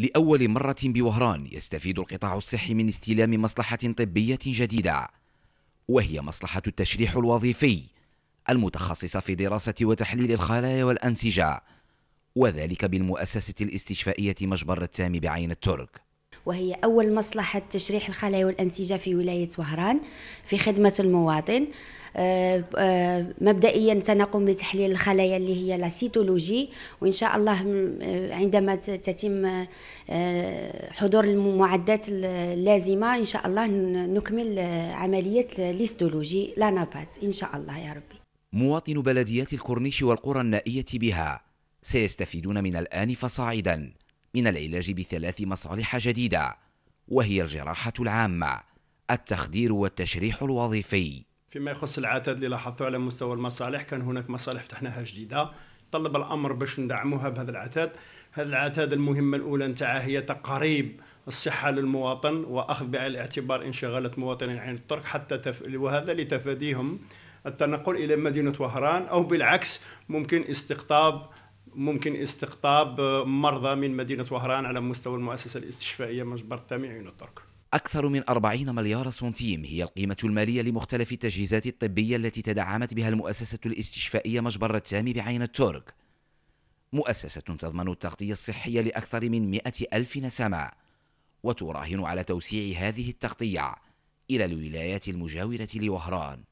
لأول مرة بوهران يستفيد القطاع الصحي من استلام مصلحة طبية جديدة وهي مصلحة التشريح الوظيفي المتخصصة في دراسة وتحليل الخلايا والأنسجة وذلك بالمؤسسة الاستشفائية مجبر التام بعين الترك وهي أول مصلحة تشريح الخلايا والأنسجة في ولاية وهران في خدمة المواطن آه، آه، مبدئيا سنقوم بتحليل الخلايا اللي هي لاسيتولوجي وان شاء الله آه، عندما تتم حضور المعدات اللازمه ان شاء الله نكمل عمليه ليستولوجي لا نبات ان شاء الله يا ربي مواطن بلديات الكورنيش والقرى النائيه بها سيستفيدون من الان فصاعدا من العلاج بثلاث مصالح جديدة وهي الجراحة العامة التخدير والتشريح الوظيفي فيما يخص العتاد اللي لاحظته على مستوى المصالح كان هناك مصالح فتحناها جديدة طلب الأمر باش ندعموها بهذا العتاد هذا العتاد المهمة الأولى نتاعها هي تقريب الصحة للمواطن وأخذ بعين الاعتبار انشغالات مواطنين عن الطرق حتى تف... وهذا لتفاديهم التنقل إلى مدينة وهران أو بالعكس ممكن استقطاب ممكن استقطاب مرضى من مدينة وهران على مستوى المؤسسة الاستشفائية مجبر التامعين الترك أكثر من 40 مليار سنتيم هي القيمة المالية لمختلف التجهيزات الطبية التي تدعمت بها المؤسسة الاستشفائية مجبر التامي بعين الترك مؤسسة تضمن التغطية الصحية لأكثر من 100 ألف نسمة وتراهن على توسيع هذه التغطية إلى الولايات المجاورة لوهران